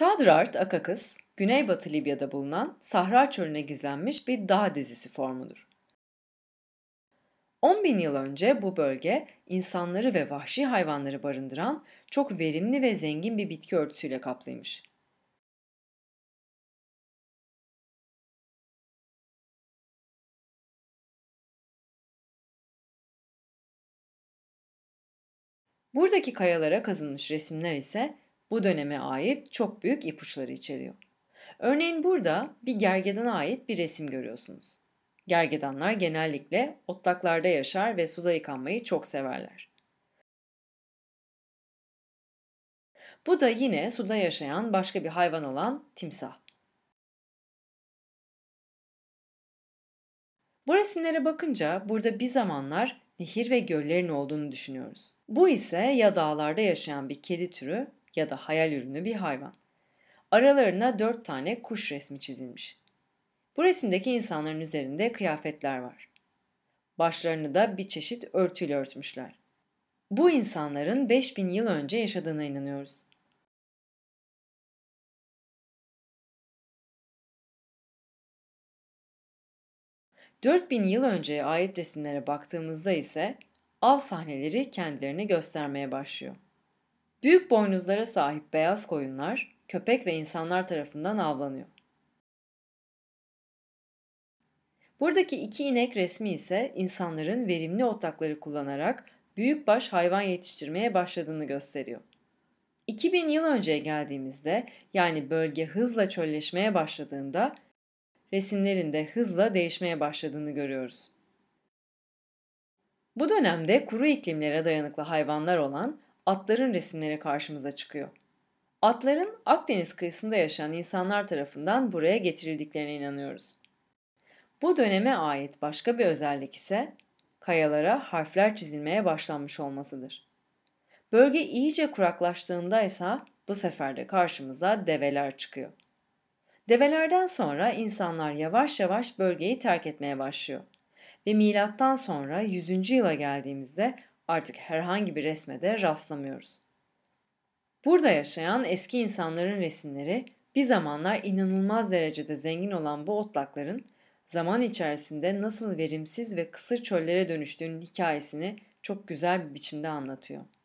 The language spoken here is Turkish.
Tadrart Akakis, Güneybatı Libya'da bulunan Sahra Çölü'ne gizlenmiş bir dağ dizisi formudur. 10 bin yıl önce bu bölge insanları ve vahşi hayvanları barındıran çok verimli ve zengin bir bitki örtüsüyle kaplıymış. Buradaki kayalara kazınmış resimler ise bu döneme ait çok büyük ipuçları içeriyor. Örneğin burada bir gergedana ait bir resim görüyorsunuz. Gergedanlar genellikle otlaklarda yaşar ve suda yıkanmayı çok severler. Bu da yine suda yaşayan başka bir hayvan olan timsah. Bu resimlere bakınca burada bir zamanlar nehir ve göllerin olduğunu düşünüyoruz. Bu ise ya dağlarda yaşayan bir kedi türü ya da hayal ürünü bir hayvan. Aralarına dört tane kuş resmi çizilmiş. Bu resimdeki insanların üzerinde kıyafetler var. Başlarını da bir çeşit örtüyle örtmüşler. Bu insanların 5000 yıl önce yaşadığına inanıyoruz. bin yıl önceye ait resimlere baktığımızda ise av sahneleri kendilerini göstermeye başlıyor. Büyük boynuzlara sahip beyaz koyunlar köpek ve insanlar tarafından avlanıyor. Buradaki iki inek resmi ise insanların verimli otakları kullanarak büyükbaş hayvan yetiştirmeye başladığını gösteriyor. 2000 yıl önce geldiğimizde yani bölge hızla çölleşmeye başladığında resimlerin de hızla değişmeye başladığını görüyoruz. Bu dönemde kuru iklimlere dayanıklı hayvanlar olan atların resimleri karşımıza çıkıyor. Atların Akdeniz kıyısında yaşayan insanlar tarafından buraya getirildiklerine inanıyoruz. Bu döneme ait başka bir özellik ise kayalara harfler çizilmeye başlanmış olmasıdır. Bölge iyice kuraklaştığında ise bu sefer de karşımıza develer çıkıyor. Develerden sonra insanlar yavaş yavaş bölgeyi terk etmeye başlıyor. Ve milattan sonra 100. yıla geldiğimizde artık herhangi bir resme de rastlamıyoruz. Burada yaşayan eski insanların resimleri bir zamanlar inanılmaz derecede zengin olan bu otlakların zaman içerisinde nasıl verimsiz ve kısır çöllere dönüştüğünün hikayesini çok güzel bir biçimde anlatıyor.